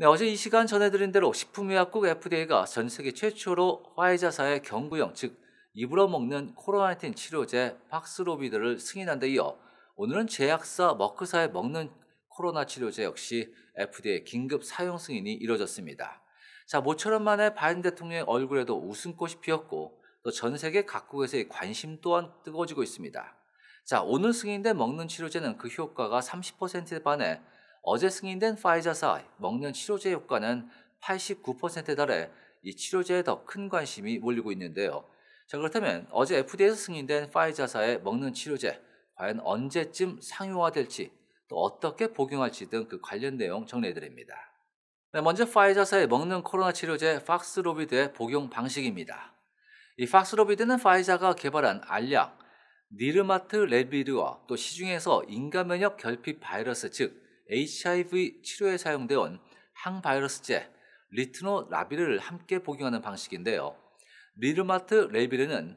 네, 어제 이 시간 전해드린 대로 식품의약국 FDA가 전 세계 최초로 화이자사의 경구용, 즉 입으로 먹는 코로나19 치료제 박스로비드를 승인한 데 이어 오늘은 제약사 머크사의 먹는 코로나 치료제 역시 FDA 긴급 사용 승인이 이뤄졌습니다. 자, 모처럼 만에 바이든 대통령의 얼굴에도 웃음꽃이 피었고 또 전 세계 각국에서의 관심 또한 뜨거워지고 있습니다. 자, 오늘 승인된 먹는 치료제는 그 효과가 30%에 반해 어제 승인된 파이자사 먹는 치료제 효과는 89%에 달해 이 치료제에 더 큰 관심이 몰리고 있는데요. 자 그렇다면 어제 FDA에서 승인된 파이자사의 먹는 치료제 과연 언제쯤 상용화될지 또 어떻게 복용할지 등 그 관련 내용 정리해드립니다. 네, 먼저 파이자사의 먹는 코로나 치료제 팍스로비드의 복용 방식입니다. 이 팍스로비드는 파이자가 개발한 알약 니르마트 레비드와 또 시중에서 인간 면역 결핍 바이러스 즉 HIV 치료에 사용되어 항바이러스제 리트노라비르를 함께 복용하는 방식인데요. 리르마트 레비르는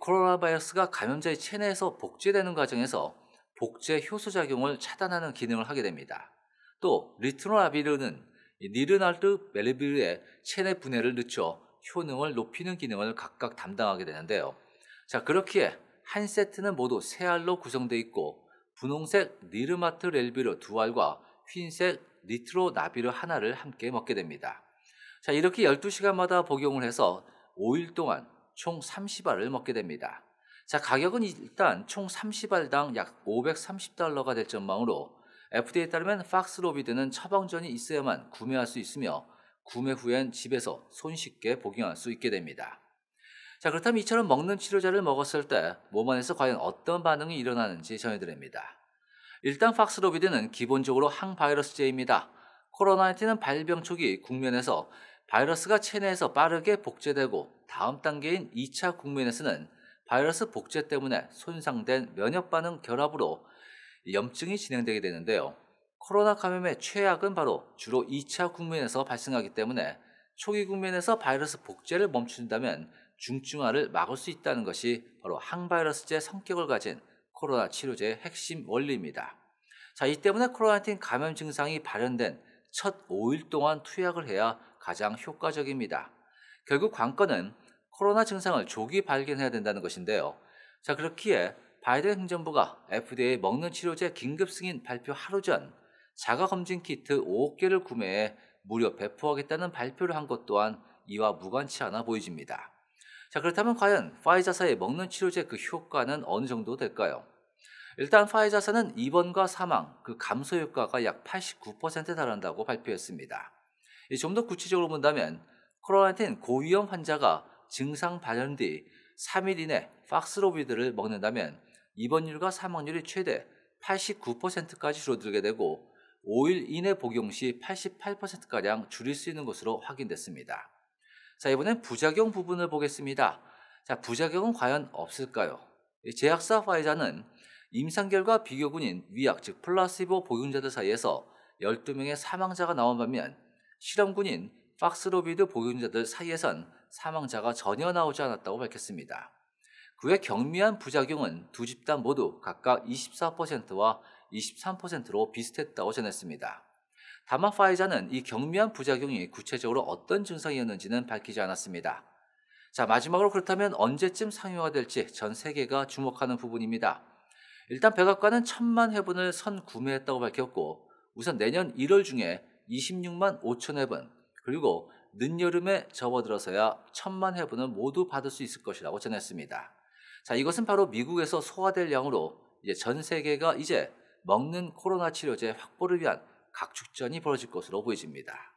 코로나 바이러스가 감염자의 체내에서 복제되는 과정에서 복제 효소 작용을 차단하는 기능을 하게 됩니다. 또 리트노라비르는 니르날드 멜리비르의 체내 분해를 늦춰 효능을 높이는 기능을 각각 담당하게 되는데요. 자, 그렇기에 한 세트는 모두 세 알로 구성되어 있고 분홍색 니르마트 렐비르 두 알과 흰색 니트로 나비르 하나를 함께 먹게 됩니다. 자, 이렇게 12시간마다 복용을 해서 5일 동안 총 30알을 먹게 됩니다. 자, 가격은 일단 총 30알당 약 530달러가 될 전망으로 FDA에 따르면 팍스로비드는 처방전이 있어야만 구매할 수 있으며 구매 후엔 집에서 손쉽게 복용할 수 있게 됩니다. 자, 그렇다면 이처럼 먹는 치료제를 먹었을 때 몸 안에서 과연 어떤 반응이 일어나는지 전해드립니다. 일단 박스로비드는 기본적으로 항바이러스제입니다. 코로나19는 발병 초기 국면에서 바이러스가 체내에서 빠르게 복제되고 다음 단계인 2차 국면에서는 바이러스 복제 때문에 손상된 면역 반응 결합으로 염증이 진행되게 되는데요. 코로나 감염의 최악은 바로 주로 2차 국면에서 발생하기 때문에 초기 국면에서 바이러스 복제를 멈춘다면 중증화를 막을 수 있다는 것이 바로 항바이러스제 성격을 가진 코로나 치료제의 핵심 원리입니다. 자, 이 때문에 코로나19 감염 증상이 발현된 첫 5일 동안 투약을 해야 가장 효과적입니다. 결국 관건은 코로나 증상을 조기 발견해야 된다는 것인데요. 자, 그렇기에 바이든 행정부가 FDA 먹는 치료제 긴급 승인 발표 하루 전 자가 검진 키트 5억 개를 구매해 무료 배포하겠다는 발표를 한 것 또한 이와 무관치 않아 보여집니다. 자, 그렇다면 과연 파이자사의 먹는 치료제 그 효과는 어느 정도 될까요? 일단 파이자사는 입원과 사망, 그 감소 효과가 약 89%에 달한다고 발표했습니다. 좀 더 구체적으로 본다면 코로나19 고위험 환자가 증상 발현 뒤 3일 이내 박스로비드를 먹는다면 입원율과 사망률이 최대 89%까지 줄어들게 되고 5일 이내 복용 시 88%가량 줄일 수 있는 것으로 확인됐습니다. 자, 이번엔 부작용 부분을 보겠습니다. 자, 부작용은 과연 없을까요? 제약사 화이자는 임상 결과 비교군인 위약 즉 플라시보 복용자들 사이에서 12명의 사망자가 나온 반면 실험군인 박스로비드 복용자들 사이에선 사망자가 전혀 나오지 않았다고 밝혔습니다. 그의 경미한 부작용은 두 집단 모두 각각 24%와 23%로 비슷했다고 전했습니다. 다만 화이자는 이 경미한 부작용이 구체적으로 어떤 증상이었는지는 밝히지 않았습니다. 자, 마지막으로 그렇다면 언제쯤 상용화될지 전 세계가 주목하는 부분입니다. 일단 백악관은 천만 회분을 선 구매했다고 밝혔고 우선 내년 1월 중에 26만 5천 회분 그리고 늦여름에 접어들어서야 천만 회분은 모두 받을 수 있을 것이라고 전했습니다. 자, 이것은 바로 미국에서 소화될 양으로 이제 전 세계가 이제 먹는 코로나 치료제 확보를 위한 각축전이 벌어질 것으로 보여집니다.